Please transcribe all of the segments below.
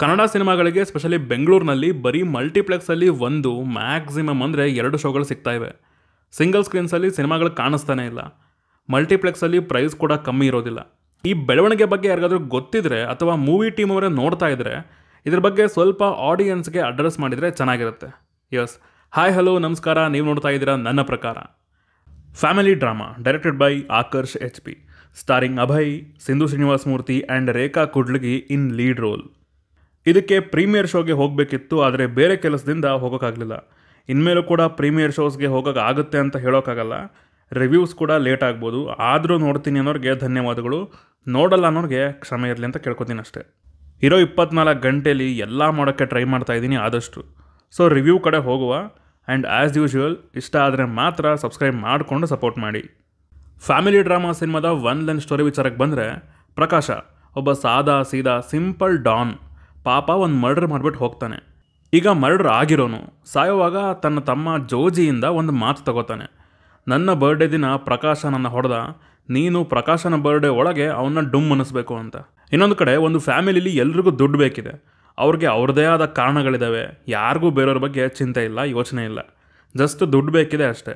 ಕನ್ನಡ ಸಿನಿಮಾಗಳಿಗೆ ಸ್ಪೆಷಲಿ ಬೆಂಗಳೂರಿನಲ್ಲಿ ಬರೀ ಮಲ್ಟಿಪ್ಲೆಕ್ಸಲ್ಲಿ ಒಂದು ಮ್ಯಾಕ್ಸಿಮಮ್ ಅಂದರೆ ಎರಡು ಶೋಗಳು ಸಿಗ್ತಾ ಇವೆ ಸಿಂಗಲ್ ಸ್ಕ್ರೀನ್ಸಲ್ಲಿ ಸಿನಿಮಾಗಳು ಕಾಣಿಸ್ತಾನೇ ಇಲ್ಲ ಮಲ್ಟಿಪ್ಲೆಕ್ಸಲ್ಲಿ ಪ್ರೈಸ್ ಕೂಡ ಕಮ್ಮಿ ಇರೋದಿಲ್ಲ ಈ ಬೆಳವಣಿಗೆ ಬಗ್ಗೆ ಯಾರಿಗಾದರೂ ಗೊತ್ತಿದ್ರೆ ಅಥವಾ ಮೂವಿ ಟೀಮ್ ಅವರೇ ನೋಡ್ತಾ ಇದ್ದರೆ ಇದ್ರ ಬಗ್ಗೆ ಸ್ವಲ್ಪ ಆಡಿಯನ್ಸ್ಗೆ ಅಡ್ರೆಸ್ ಮಾಡಿದರೆ ಚೆನ್ನಾಗಿರುತ್ತೆ ಯಸ್ ಹಾಯ್ ಹಲೋ ನಮಸ್ಕಾರ ನೀವು ನೋಡ್ತಾ ಇದ್ದೀರಾ ನನ್ನ ಪ್ರಕಾರ family drama directed by Akarsh H P starring Abhay Sindhu Srinivasa Murthy and Rekha Kudlagi in lead role ಇದಕ್ಕೆ ಪ್ರೀಮಿಯರ್ ಶೋಗೆ ಹೋಗಬೇಕಿತ್ತು ಆದರೆ ಬೇರೆ ಕೆಲಸದಿಂದ ಹೋಗೋಕ್ಕಾಗಲಿಲ್ಲ ಇನ್ಮೇಲೂ ಕೂಡ ಪ್ರೀಮಿಯರ್ ಶೋಸ್ಗೆ ಹೋಗೋಕೆ ಆಗುತ್ತೆ ಅಂತ ಹೇಳೋಕ್ಕಾಗಲ್ಲ ರಿವ್ಯೂಸ್ ಕೂಡ ಲೇಟ್ ಆಗ್ಬೋದು ಆದರೂ ನೋಡ್ತೀನಿ ಅನ್ನೋರಿಗೆ ಧನ್ಯವಾದಗಳು ನೋಡಲ್ಲ ಅನ್ನೋರಿಗೆ ಕ್ಷಮೆ ಇರಲಿ ಅಂತ ಕೇಳ್ಕೊತೀನಿ ಅಷ್ಟೇ ಇರೋ ಇಪ್ಪತ್ನಾಲ್ಕು ಗಂಟೇಲಿ ಎಲ್ಲ ಮಾಡೋಕ್ಕೆ ಟ್ರೈ ಮಾಡ್ತಾ ಇದ್ದೀನಿ ಆದಷ್ಟು ಸೊ ರಿವ್ಯೂ ಕಡೆ ಹೋಗುವ ಆ್ಯಂಡ್ ಆ್ಯಸ್ ಯೂಶುವಲ್ ಇಷ್ಟ ಆದರೆ ಮಾತ್ರ ಸಬ್ಸ್ಕ್ರೈಬ್ ಮಾಡಿಕೊಂಡು ಸಪೋರ್ಟ್ ಮಾಡಿ ಫ್ಯಾಮಿಲಿ ಡ್ರಾಮಾ ಸಿನಿಮಾದ ಒನ್ ಲೈನ್ ಸ್ಟೋರಿ ವಿಚಾರಕ್ಕೆ ಬಂದರೆ ಪ್ರಕಾಶ ಒಬ್ಬ ಸಾದಾ ಸೀದಾ ಸಿಂಪಲ್ ಡಾನ್ ಪಾಪ ಒಂದು ಮರ್ಡ್ರ್ ಮಾಡಿಬಿಟ್ಟು ಹೋಗ್ತಾನೆ ಈಗ ಮರ್ಡ್ರ್ ಆಗಿರೋನು ಸಾಯುವಾಗ ತನ್ನ ತಮ್ಮ ಜೋಜಿಯಿಂದ ಒಂದು ಮಾತು ತಗೋತಾನೆ ನನ್ನ ಬರ್ಡೇ ದಿನ ಪ್ರಕಾಶ ನನ್ನ ಹೊಡೆದ ನೀನು ಪ್ರಕಾಶನ ಬರ್ಡೇ ಒಳಗೆ ಅವನ್ನ ಡುಮ್ ಅನ್ನಿಸ್ಬೇಕು ಅಂತ ಇನ್ನೊಂದು ಕಡೆ ಒಂದು ಫ್ಯಾಮಿಲಿಲಿ ಎಲ್ರಿಗೂ ದುಡ್ಡು ಬೇಕಿದೆ ಅವ್ರಿಗೆ ಅವ್ರದ್ದೇ ಆದ ಕಾರಣಗಳಿದ್ದಾವೆ ಯಾರಿಗೂ ಬೇರೆಯವ್ರ ಬಗ್ಗೆ ಚಿಂತೆ ಇಲ್ಲ ಯೋಚನೆ ಇಲ್ಲ ಜಸ್ಟ್ ದುಡ್ಡು ಬೇಕಿದೆ ಅಷ್ಟೇ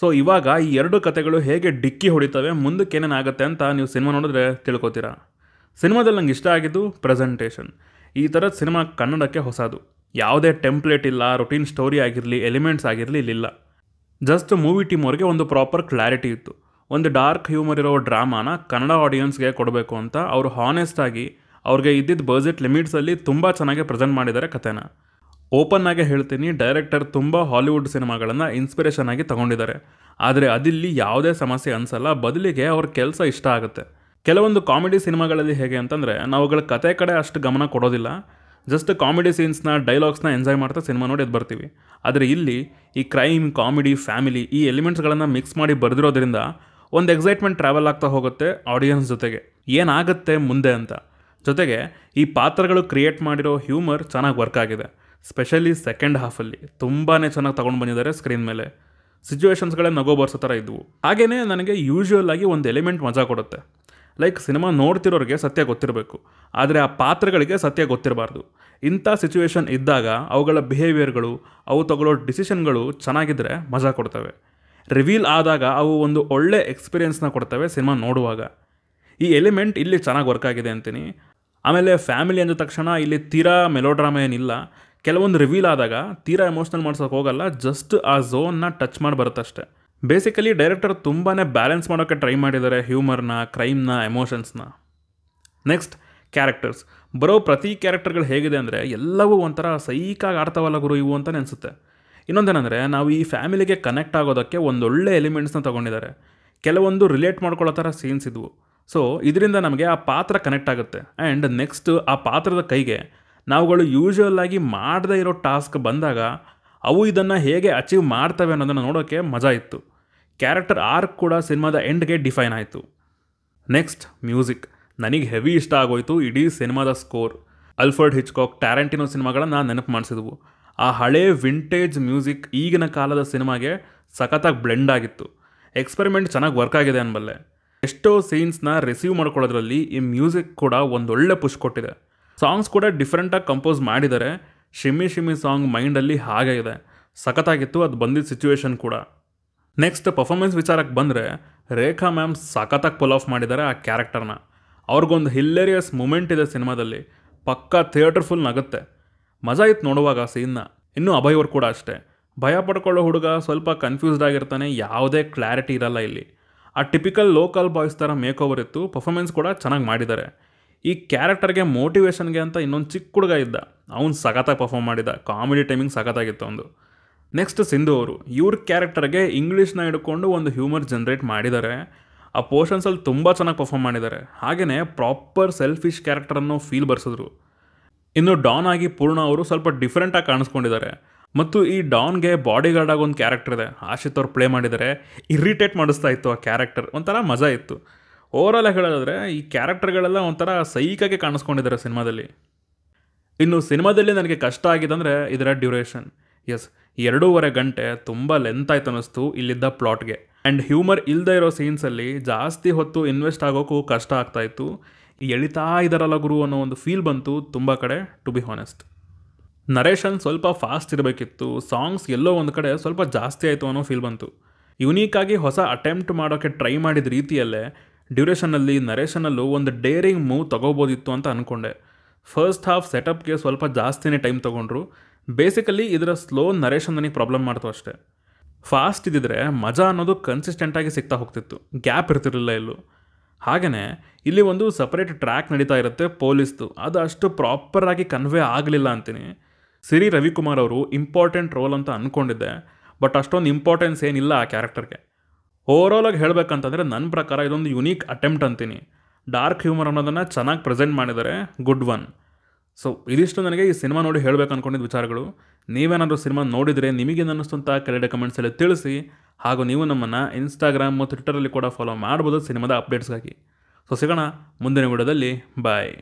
ಸೊ ಇವಾಗ ಈ ಎರಡು ಕತೆಗಳು ಹೇಗೆ ಡಿಕ್ಕಿ ಹೊಡಿತವೆ ಮುಂದಕ್ಕೆ ಏನೇನಾಗುತ್ತೆ ಅಂತ ನೀವು ಸಿನಿಮಾ ನೋಡಿದ್ರೆ ತಿಳ್ಕೊತೀರಾ ಸಿನಿಮಾದಲ್ಲಿ ನಂಗೆ ಇಷ್ಟ ಆಗಿದ್ದು ಪ್ರೆಸೆಂಟೇಷನ್ ಈ ಥರದ ಸಿನಿಮಾ ಕನ್ನಡಕ್ಕೆ ಹೊಸದು ಯಾವುದೇ ಟೆಂಪ್ಲೇಟ್ ಇಲ್ಲ ರೊಟೀನ್ ಸ್ಟೋರಿ ಆಗಿರಲಿ ಎಲಿಮೆಂಟ್ಸ್ ಆಗಿರಲಿ ಇಲ್ಲಿಲ್ಲ ಜಸ್ಟ್ ಮೂವಿ ಟೀಮ್ ಅವ್ರಿಗೆ ಒಂದು ಪ್ರಾಪರ್ ಕ್ಲಾರಿಟಿ ಇತ್ತು ಒಂದು ಡಾರ್ಕ್ ಹ್ಯೂಮರ್ ಇರೋ ಡ್ರಾಮಾನ ಕನ್ನಡ ಆಡಿಯನ್ಸ್ಗೆ ಕೊಡಬೇಕು ಅಂತ ಅವರು ಹಾನೆಸ್ಟಾಗಿ ಅವ್ರಿಗೆ ಇದ್ದಿದ್ದ ಬಜೆಟ್ ಲಿಮಿಟ್ಸಲ್ಲಿ ತುಂಬ ಚೆನ್ನಾಗಿ ಪ್ರೆಸೆಂಟ್ ಮಾಡಿದ್ದಾರೆ ಕಥೆನ ಓಪನ್ ಆಗಿ ಹೇಳ್ತೀನಿ ಡೈರೆಕ್ಟರ್ ತುಂಬ ಹಾಲಿವುಡ್ ಸಿನಿಮಾಗಳನ್ನು ಇನ್ಸ್ಪಿರೇಷನ್ ಆಗಿ ತಗೊಂಡಿದ್ದಾರೆ ಆದರೆ ಅದಿಲ್ಲಿ ಯಾವುದೇ ಸಮಸ್ಯೆ ಅನಿಸಲ್ಲ ಬದಲಿಗೆ ಅವ್ರ ಕೆಲಸ ಇಷ್ಟ ಆಗುತ್ತೆ ಕೆಲವೊಂದು ಕಾಮಿಡಿ ಸಿನಿಮಾಗಳಲ್ಲಿ ಹೇಗೆ ಅಂತಂದರೆ ನಾವುಗಳ ಕತೆ ಕಡೆ ಅಷ್ಟು ಗಮನ ಕೊಡೋದಿಲ್ಲ ಜಸ್ಟ್ ಕಾಮಿಡಿ ಸೀನ್ಸ್ನ ಡೈಲಾಗ್ಸ್ನ ಎಂಜಾಯ್ ಮಾಡ್ತಾ ಸಿನಿಮಾ ನೋಡಿ ಅದು ಬರ್ತೀವಿ ಆದರೆ ಇಲ್ಲಿ ಈ ಕ್ರೈಮ್ ಕಾಮಿಡಿ ಫ್ಯಾಮಿಲಿ ಈ ಎಲಿಮೆಂಟ್ಸ್ಗಳನ್ನು ಮಿಕ್ಸ್ ಮಾಡಿ ಬರೆದಿರೋದ್ರಿಂದ ಒಂದು ಎಕ್ಸೈಟ್ಮೆಂಟ್ ಟ್ರಾವೆಲ್ ಆಗ್ತಾ ಹೋಗುತ್ತೆ ಆಡಿಯನ್ಸ್ ಜೊತೆಗೆ ಏನಾಗುತ್ತೆ ಮುಂದೆ ಅಂತ ಜೊತೆಗೆ ಈ ಪಾತ್ರಗಳು ಕ್ರಿಯೇಟ್ ಮಾಡಿರೋ ಹ್ಯೂಮರ್ ಚೆನ್ನಾಗಿ ವರ್ಕ್ ಆಗಿದೆ ಸ್ಪೆಷಲಿ ಸೆಕೆಂಡ್ ಹಾಫಲ್ಲಿ ತುಂಬಾ ಚೆನ್ನಾಗಿ ತೊಗೊಂಡು ಬಂದಿದ್ದಾರೆ ಸ್ಕ್ರೀನ್ ಮೇಲೆ ಸಿಚುವೇಶನ್ಸ್ಗಳೇ ನಗೋ ಬರ್ಸೋ ಥರ ಇದ್ವು ಹಾಗೆಯೇ ನನಗೆ ಯೂಶುವಲ್ ಆಗಿ ಒಂದು ಎಲಿಮೆಂಟ್ ಮಜಾ ಕೊಡುತ್ತೆ ಲೈಕ್ ಸಿನಿಮಾ ನೋಡ್ತಿರೋರಿಗೆ ಸತ್ಯ ಗೊತ್ತಿರಬೇಕು ಆದರೆ ಆ ಪಾತ್ರಗಳಿಗೆ ಸತ್ಯ ಗೊತ್ತಿರಬಾರ್ದು ಇಂಥ ಸಿಚುವೇಶನ್ ಇದ್ದಾಗ ಅವುಗಳ ಬಿಹೇವಿಯರ್ಗಳು ಅವು ತಗೊಳ್ಳೋ ಡಿಸಿಷನ್ಗಳು ಚೆನ್ನಾಗಿದ್ದರೆ ಮಜಾ ಕೊಡ್ತವೆ ರಿವೀಲ್ ಆದಾಗ ಅವು ಒಂದು ಒಳ್ಳೆ ಎಕ್ಸ್ಪೀರಿಯೆನ್ಸ್ನ ಕೊಡ್ತವೆ ಸಿನಿಮಾ ನೋಡುವಾಗ ಈ ಎಲಿಮೆಂಟ್ ಇಲ್ಲಿ ಚೆನ್ನಾಗಿ ವರ್ಕ್ ಆಗಿದೆ ಅಂತೀನಿ ಆಮೇಲೆ ಫ್ಯಾಮಿಲಿ ಅಂದ ತಕ್ಷಣ ಇಲ್ಲಿ ತೀರಾ ಮೆಲೋಡ್ರಾಮ ಏನಿಲ್ಲ ಕೆಲವೊಂದು ರಿವೀಲ್ ಆದಾಗ ತೀರಾ ಎಮೋಷ್ನಲ್ ಮಾಡ್ಸೋಕೆ ಹೋಗಲ್ಲ ಜಸ್ಟ್ ಆ ಝೋನ್ನ ಟಚ್ ಮಾಡಿ ಬರುತ್ತಷ್ಟೆ ಬೇಸಿಕಲಿ ಡೈರೆಕ್ಟರ್ ತುಂಬಾ ಬ್ಯಾಲೆನ್ಸ್ ಮಾಡೋಕ್ಕೆ ಟ್ರೈ ಮಾಡಿದ್ದಾರೆ ಹ್ಯೂಮರ್ನ ಕ್ರೈಮ್ನ ಎಮೋಷನ್ಸ್ನ ನೆಕ್ಸ್ಟ್ ಕ್ಯಾರೆಕ್ಟರ್ಸ್ ಬರೋ ಪ್ರತಿ ಕ್ಯಾರೆಕ್ಟರ್ಗಳು ಹೇಗಿದೆ ಅಂದರೆ ಎಲ್ಲವೂ ಒಂಥರ ಸೈಕಾಗಿ ಆಡ್ತಾವಲ್ಲ ಗುರು ಇವು ಅಂತಲೇ ಅನಿಸುತ್ತೆ ಇನ್ನೊಂದೇನೆಂದರೆ ನಾವು ಈ ಫ್ಯಾಮಿಲಿಗೆ ಕನೆಕ್ಟ್ ಆಗೋದಕ್ಕೆ ಒಂದೊಳ್ಳೆ ಎಲಿಮೆಂಟ್ಸ್ನ ತೊಗೊಂಡಿದ್ದಾರೆ ಕೆಲವೊಂದು ರಿಲೇಟ್ ಮಾಡ್ಕೊಳ್ಳೋ ಥರ ಸೀನ್ಸ್ ಇದ್ವು ಸೊ ಇದರಿಂದ ನಮಗೆ ಆ ಪಾತ್ರ ಕನೆಕ್ಟ್ ಆಗುತ್ತೆ ಆ್ಯಂಡ್ ನೆಕ್ಸ್ಟ್ ಆ ಪಾತ್ರದ ಕೈಗೆ ನಾವುಗಳು ಯೂಶುವಲ್ ಆಗಿ ಮಾಡದೇ ಇರೋ ಟಾಸ್ಕ್ ಬಂದಾಗ ಅವು ಇದನ್ನು ಹೇಗೆ ಅಚೀವ್ ಮಾಡ್ತವೆ ಅನ್ನೋದನ್ನು ನೋಡೋಕ್ಕೆ ಮಜಾ ಇತ್ತು ಕ್ಯಾರೆಕ್ಟರ್ ಆರ್ಕ್ ಕೂಡ ಸಿನಿಮಾದ ಎಂಡ್ಗೆ ಡಿಫೈನ್ ಆಯಿತು ನೆಕ್ಸ್ಟ್ ಮ್ಯೂಸಿಕ್ ನನಗೆ ಹೆವಿ ಇಷ್ಟ ಆಗೋಯ್ತು ಇಡೀ ಸಿನಿಮಾದ ಸ್ಕೋರ್ ಅಲ್ಫರ್ಡ್ ಹಿಚ್ಕಾಕ್ ಟ್ಯಾರೆಂಟಿನೋ ಸಿನಿಮಾಗಳನ್ನ ನೆನಪು ಮಾಡಿಸಿದ್ವು ಆ ಹಳೇ ವಿಂಟೇಜ್ ಮ್ಯೂಸಿಕ್ ಈಗಿನ ಕಾಲದ ಸಿನಿಮಾಗೆ ಸಖತ್ತಾಗಿ ಬ್ಲೆಂಡ್ ಆಗಿತ್ತು ಎಕ್ಸ್ಪೆರಿಮೆಂಟ್ ಚೆನ್ನಾಗಿ ವರ್ಕ್ ಆಗಿದೆ ಅನ್ಬಲ್ಲೆ ಎಷ್ಟೋ ಸೀನ್ಸ್ನ ರಿಸೀವ್ ಮಾಡ್ಕೊಳ್ಳೋದ್ರಲ್ಲಿ ಈ ಮ್ಯೂಸಿಕ್ ಕೂಡ ಒಂದೊಳ್ಳೆ ಪುಷ್ ಕೊಟ್ಟಿದೆ ಸಾಂಗ್ಸ್ ಕೂಡ ಡಿಫ್ರೆಂಟಾಗಿ ಕಂಪೋಸ್ ಮಾಡಿದರೆ ಶಿಮ್ಮಿ ಶಿಮ್ಮಿ ಸಾಂಗ್ ಮೈಂಡಲ್ಲಿ ಹಾಗೆ ಇದೆ ಸಖತ್ತಾಗಿತ್ತು ಅದು ಬಂದಿದ್ದ ಸಿಚುವೇಶನ್ ಕೂಡ ನೆಕ್ಸ್ಟ್ ಪರ್ಫಾಮೆನ್ಸ್ ವಿಚಾರಕ್ಕೆ ಬಂದರೆ ರೇಖಾ ಮ್ಯಾಮ್ ಸಖತ್ತಾಗಿ ಪುಲ್ ಆಫ್ ಮಾಡಿದ್ದಾರೆ ಆ ಕ್ಯಾರೆಕ್ಟರ್ನ ಅವ್ರಿಗೊಂದು ಹಿಲ್ಲೇರಿಯಸ್ ಮೂಮೆಂಟ್ ಇದೆ ಸಿನಿಮಾದಲ್ಲಿ ಪಕ್ಕಾ ಥಿಯೇಟರ್ ಫುಲ್ ನಗುತ್ತೆ ಮಜಾ ಇತ್ತು ನೋಡುವಾಗ ಸೀನ್ನ ಇನ್ನೂ ಅಭಯವ್ರು ಕೂಡ ಅಷ್ಟೇ ಭಯ ಪಡ್ಕೊಳ್ಳೋ ಹುಡುಗ ಸ್ವಲ್ಪ ಕನ್ಫ್ಯೂಸ್ಡ್ ಆಗಿರ್ತಾನೆ ಯಾವುದೇ ಕ್ಲಾರಿಟಿ ಇರಲ್ಲ ಇಲ್ಲಿ ಆ ಟಿಪಿಕಲ್ ಲೋಕಲ್ ಬಾಯ್ಸ್ ಥರ ಮೇಕ್ ಓವರ್ ಇತ್ತು ಪರ್ಫಾರ್ಮೆನ್ಸ್ ಕೂಡ ಚೆನ್ನಾಗಿ ಮಾಡಿದ್ದಾರೆ ಈ ಕ್ಯಾರೆಕ್ಟರ್ಗೆ ಮೋಟಿವೇಶನ್ಗೆ ಅಂತ ಇನ್ನೊಂದು ಚಿಕ್ಕ ಹುಡುಗ ಇದ್ದ ಅವ್ನು ಸಖತ್ತಾಗಿ ಪರ್ಫಾಮ್ ಮಾಡಿದ ಕಾಮಿಡಿ ಟೈಮಿಂಗ್ ಸಖತ್ತಾಗಿತ್ತು ಒಂದು ನೆಕ್ಸ್ಟ್ ಸಿಂಧು ಅವರು ಇವ್ರ ಕ್ಯಾರೆಕ್ಟರ್ಗೆ ಇಂಗ್ಲೀಷ್ನ ಹಿಡ್ಕೊಂಡು ಒಂದು ಹ್ಯೂಮರ್ ಜನ್ರೇಟ್ ಮಾಡಿದ್ದಾರೆ ಆ ಪೋರ್ಷನ್ಸಲ್ಲಿ ತುಂಬ ಚೆನ್ನಾಗಿ ಪರ್ಫಾಮ್ ಮಾಡಿದ್ದಾರೆ ಹಾಗೆಯೇ ಪ್ರಾಪರ್ ಸೆಲ್ಫಿಶ್ ಕ್ಯಾರೆಕ್ಟರ್ ಅನ್ನೋ ಫೀಲ್ ಬರ್ಸಿದ್ರು ಇನ್ನು ಡಾನ್ ಆಗಿ ಪೂರ್ಣ ಅವರು ಸ್ವಲ್ಪ ಡಿಫ್ರೆಂಟಾಗಿ ಕಾಣಿಸ್ಕೊಂಡಿದ್ದಾರೆ ಮತ್ತು ಈ ಡಾನ್ಗೆ ಬಾಡಿ ಗಾರ್ಡಾಗಿ ಒಂದು ಕ್ಯಾರೆಕ್ಟರ್ ಇದೆ ಆಶಿತ್ ಅವ್ರು ಪ್ಲೇ ಮಾಡಿದರೆ ಇರಿಟೇಟ್ ಮಾಡಿಸ್ತಾ ಇತ್ತು ಆ ಕ್ಯಾರೆಕ್ಟರ್ ಒಂಥರ ಮಜಾ ಇತ್ತು ಓವರಾಲ್ ಹೇಳೋದಾದರೆ ಈ ಕ್ಯಾರೆಕ್ಟರ್ಗಳೆಲ್ಲ ಒಂಥರ ಸೈಕಾಗಿ ಕಾಣಿಸ್ಕೊಂಡಿದ್ದಾರೆ ಸಿನಿಮಾದಲ್ಲಿ ಇನ್ನು ಸಿನಿಮಾದಲ್ಲಿ ನನಗೆ ಕಷ್ಟ ಆಗಿದೆ ಅಂದರೆ ಇದರ ಡ್ಯೂರೇಷನ್ ಎಸ್ ಎರಡೂವರೆ ಗಂಟೆ ತುಂಬ ಲೆಂತ್ ಆಯ್ತು ಅನ್ನಿಸ್ತು ಇಲ್ಲಿದ್ದ ಪ್ಲಾಟ್ಗೆ ಆ್ಯಂಡ್ ಹ್ಯೂಮರ್ ಇಲ್ಲದೇ ಇರೋ ಸೀನ್ಸಲ್ಲಿ ಜಾಸ್ತಿ ಹೊತ್ತು ಇನ್ವೆಸ್ಟ್ ಆಗೋಕ್ಕೂ ಕಷ್ಟ ಆಗ್ತಾಯಿತ್ತು ಎಳಿತಾ ಇದ್ದಾರಲ್ಲ ಗುರು ಅನ್ನೋ ಒಂದು ಫೀಲ್ ಬಂತು ತುಂಬ ಕಡೆ ಟು ಬಿ ಹಾನೆಸ್ಟ್ ನರೇಷನ್ ಸ್ವಲ್ಪ ಫಾಸ್ಟ್ ಇರಬೇಕಿತ್ತು ಸಾಂಗ್ಸ್ ಎಲ್ಲೋ ಒಂದು ಕಡೆ ಸ್ವಲ್ಪ ಜಾಸ್ತಿ ಆಯಿತು ಅನ್ನೋ ಫೀಲ್ ಬಂತು ಯುನೀಕಾಗಿ ಹೊಸ ಅಟೆಂಪ್ಟ್ ಮಾಡೋಕ್ಕೆ ಟ್ರೈ ಮಾಡಿದ ರೀತಿಯಲ್ಲೇ ಡ್ಯೂರೇಷನಲ್ಲಿ ನರೇಷನಲ್ಲೂ ಒಂದು ಡೇರಿಂಗ್ ಮೂವ್ ತೊಗೋಬೋದಿತ್ತು ಅಂತ ಅಂದ್ಕೊಂಡೆ ಫಸ್ಟ್ ಹಾಫ್ ಸೆಟಪ್ಗೆ ಸ್ವಲ್ಪ ಜಾಸ್ತಿನೇ ಟೈಮ್ ತೊಗೊಂಡ್ರು ಬೇಸಿಕಲಿ ಇದರ ಸ್ಲೋ ನರೇಷನ್ ನನಗೆ ಪ್ರಾಬ್ಲಮ್ ಮಾಡ್ತು ಅಷ್ಟೇ ಫಾಸ್ಟ್ ಇದ್ದಿದ್ರೆ ಮಜಾ ಅನ್ನೋದು ಕನ್ಸಿಸ್ಟೆಂಟಾಗಿ ಸಿಗ್ತಾ ಹೋಗ್ತಿತ್ತು ಗ್ಯಾಪ್ ಇರ್ತಿರಲಿಲ್ಲ ಇಲ್ಲೂ ಹಾಗೆಯೇ ಇಲ್ಲಿ ಒಂದು ಸಪ್ರೇಟ್ ಟ್ರ್ಯಾಕ್ ನಡೀತಾ ಇರುತ್ತೆ ಪೊಲೀಸ್ದು ಅದು ಅಷ್ಟು ಪ್ರಾಪರಾಗಿ ಕನ್ವೆ ಆಗಲಿಲ್ಲ ಅಂತೀನಿ ಸಿರಿ ರವಿಕುಮಾರ್ ಅವರು ಇಂಪಾರ್ಟೆಂಟ್ ರೋಲ್ ಅಂತ ಅಂದ್ಕೊಂಡಿದ್ದೆ ಬಟ್ ಅಷ್ಟೊಂದು ಇಂಪಾರ್ಟೆನ್ಸ್ ಏನಿಲ್ಲ ಆ ಕ್ಯಾರೆಕ್ಟರ್ಗೆ ಓವರಾಲ್ ಆಗಿ ಹೇಳಬೇಕಂತಂದರೆ ನನ್ನ ಪ್ರಕಾರ ಇದೊಂದು ಯುನೀಕ್ ಅಟೆಂಪ್ಟ್ ಅಂತೀನಿ ಡಾರ್ಕ್ ಹ್ಯೂಮರ್ ಅನ್ನೋದನ್ನು ಚೆನ್ನಾಗಿ ಪ್ರೆಸೆಂಟ್ ಮಾಡಿದ್ದಾರೆ ಗುಡ್ ಒನ್ ಸೊ ಇದಿಷ್ಟು ನನಗೆ ಈ ಸಿನಿಮಾ ನೋಡಿ ಹೇಳಬೇಕು ಅಂದ್ಕೊಂಡಿದ್ದ ವಿಚಾರಗಳು ನೀವೇನಾದರೂ ಸಿನಿಮಾ ನೋಡಿದರೆ ನಿಮಗೆ ಅನ್ನಿಸ್ತು ಕೆಳಗಡೆ ಕಮೆಂಟ್ಸಲ್ಲಿ ತಿಳಿಸಿ ಹಾಗೂ ನೀವು ನಮ್ಮನ್ನು ಇನ್ಸ್ಟಾಗ್ರಾಮ್ ಮತ್ತು ಟ್ವಿಟರಲ್ಲಿ ಕೂಡ ಫಾಲೋ ಮಾಡ್ಬೋದು ಸಿನಿಮಾದ ಅಪ್ಡೇಟ್ಸ್ಗಾಗಿ ಸೊ ಸಿಗೋಣ ಮುಂದಿನ ವಿಡಿಯೋದಲ್ಲಿ ಬಾಯ್